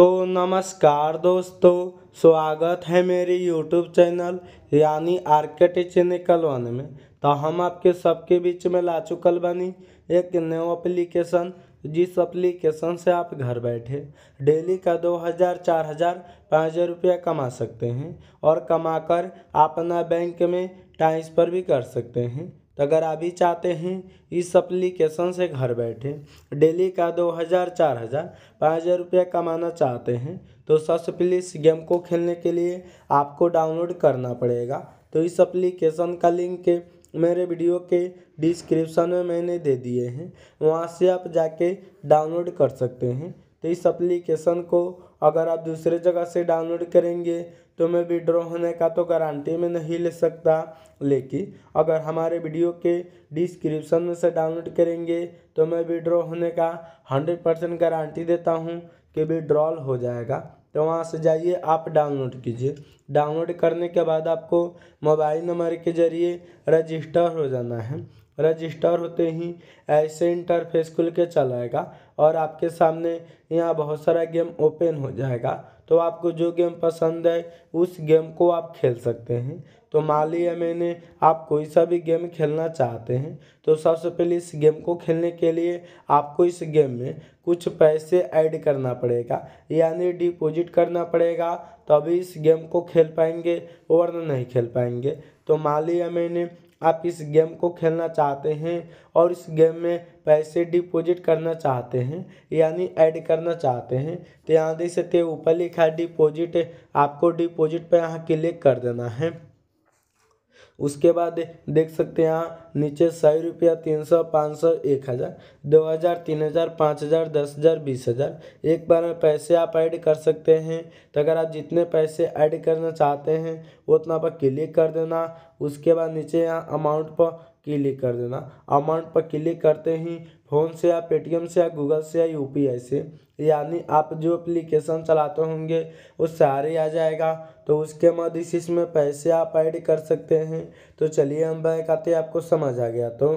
तो नमस्कार दोस्तों स्वागत है मेरे यूट्यूब चैनल यानी आर्किटेक्चर कलवन में तो हम आपके सबके बीच में ला चुकल बनी एक न्यू एप्लीकेशन जिस एप्लीकेशन से आप घर बैठे डेली का दो हज़ार चार हज़ार पाँच हज़ार रुपया कमा सकते हैं और कमाकर अपना बैंक में ट्रांसफ़र भी कर सकते हैं तो अगर आप भी चाहते हैं इस अप्लीकेशन से घर बैठे डेली का दो हज़ार चार हज़ार पाँच हज़ार रुपया कमाना चाहते हैं तो सबसे पहले इस गेम को खेलने के लिए आपको डाउनलोड करना पड़ेगा तो इस अप्लीकेशन का लिंक मेरे वीडियो के डिस्क्रिप्शन में मैंने दे दिए हैं वहाँ से आप जाके डाउनलोड कर सकते हैं तो इस एप्लीकेशन को अगर आप दूसरे जगह से डाउनलोड करेंगे तो मैं विड्रॉ होने का तो गारंटी में नहीं ले सकता लेकिन अगर हमारे वीडियो के डिस्क्रिप्शन में से डाउनलोड करेंगे तो मैं विड्रॉ होने का हंड्रेड परसेंट गारंटी देता हूँ कि विड्रॉल हो जाएगा तो वहाँ से जाइए आप डाउनलोड कीजिए डाउनलोड करने के बाद आपको मोबाइल नंबर के ज़रिए रजिस्टर हो जाना है रजिस्टर होते ही ऐसे इंटरफेस खुल के चलाएगा और आपके सामने यहाँ बहुत सारा गेम ओपन हो जाएगा तो आपको जो गेम पसंद है उस गेम को आप खेल सकते हैं तो मान लिया मैंने आप कोई सा भी गेम खेलना चाहते हैं तो सबसे पहले इस गेम को खेलने के लिए आपको इस गेम में कुछ पैसे ऐड करना पड़ेगा यानी डिपॉजिट करना पड़ेगा तभी इस गेम को खेल पाएंगे वरना नहीं खेल पाएंगे तो मान लिया मैंने आप इस गेम को खेलना चाहते हैं और इस गेम में पैसे डिपॉजिट करना चाहते हैं यानी ऐड करना चाहते हैं तो यहाँ देख सकते हैं ऊपर लिखा है डिपॉजिट आपको डिपॉजिट पर यहाँ क्लिक कर देना है उसके बाद देख सकते हैं यहाँ नीचे सौ रुपया तीन सौ पाँच सौ एक हज़ार दो हज़ार तीन हज़ार पाँच हज़ार दस हज़ार बीस हज़ार एक बार में पैसे आप ऐड कर सकते हैं तो अगर आप जितने पैसे ऐड करना चाहते हैं उतना पर क्लिक कर देना उसके बाद नीचे यहाँ अमाउंट पर क्लिक कर देना अमाउंट पर क्लिक करते ही फ़ोन से या पेटीएम से या गूगल से या यू से यानी आप जो एप्लीकेशन चलाते होंगे वो सारे आ जाएगा तो उसके बाद इस इसमें पैसे आप ऐड कर सकते हैं तो चलिए हम बैक आते आपको समझ आ गया तो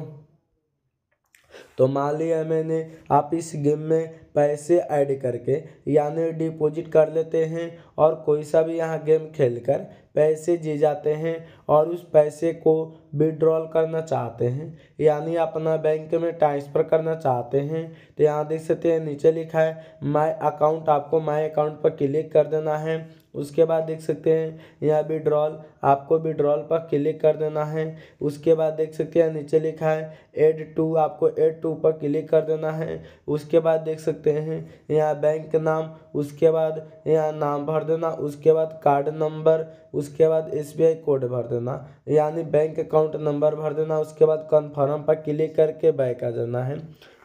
तो मान लिया मैंने आप इस गेम में पैसे ऐड करके यानी डिपॉजिट कर लेते हैं और कोई सा भी यहाँ गेम खेलकर पैसे जी जाते हैं और उस पैसे को विड्रॉल करना चाहते हैं यानी अपना बैंक में ट्रांसफ़र करना चाहते हैं तो यहाँ देख सकते हैं नीचे लिखा है माय अकाउंट आपको माय अकाउंट पर क्लिक कर देना है उसके बाद देख सकते हैं यहाँ भी ड्रॉल आपको भी ड्रॉल पर क्लिक कर देना है उसके बाद देख सकते हैं नीचे लिखा है एड टू आपको एड टू पर क्लिक कर देना है उसके बाद देख सकते हैं यहाँ बैंक नाम उसके बाद यहाँ नाम भर देना उसके बाद कार्ड नंबर उसके बाद एस कोड भर देना यानी बैंक अकाउंट नंबर भर देना उसके बाद कन्फर्म पर क्लिक करके बैक आ जाना है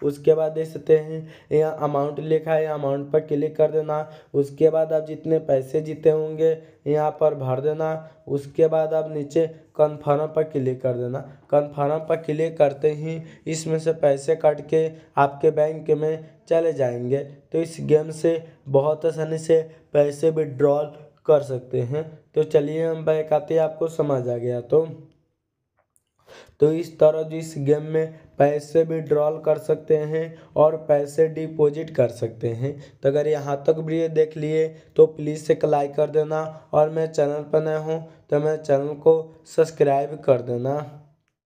उसके बाद देख सकते हैं यहाँ अमाउंट लिखा है अमाउंट पर क्लिक कर देना उसके बाद आप जितने पैसे जीते होंगे यहाँ पर भर देना उसके बाद आप नीचे कन्फर्म पर क्लिक कर देना कन्फर्म पर क्लिक करते ही इसमें से पैसे कट के आपके बैंक में चले जाएंगे तो इस गेम से बहुत आसानी से पैसे विड्रॉल कर सकते हैं तो चलिए हम बैक आते आपको समझ आ गया तो तो इस तरह जो इस गेम में पैसे भी ड्रॉल कर सकते हैं और पैसे डिपॉजिट कर सकते हैं तो अगर यहाँ तक ये देख लिए तो प्लीज़ एक लाइक कर देना और मैं चैनल पर नया हूँ तो मैं चैनल को सब्सक्राइब कर देना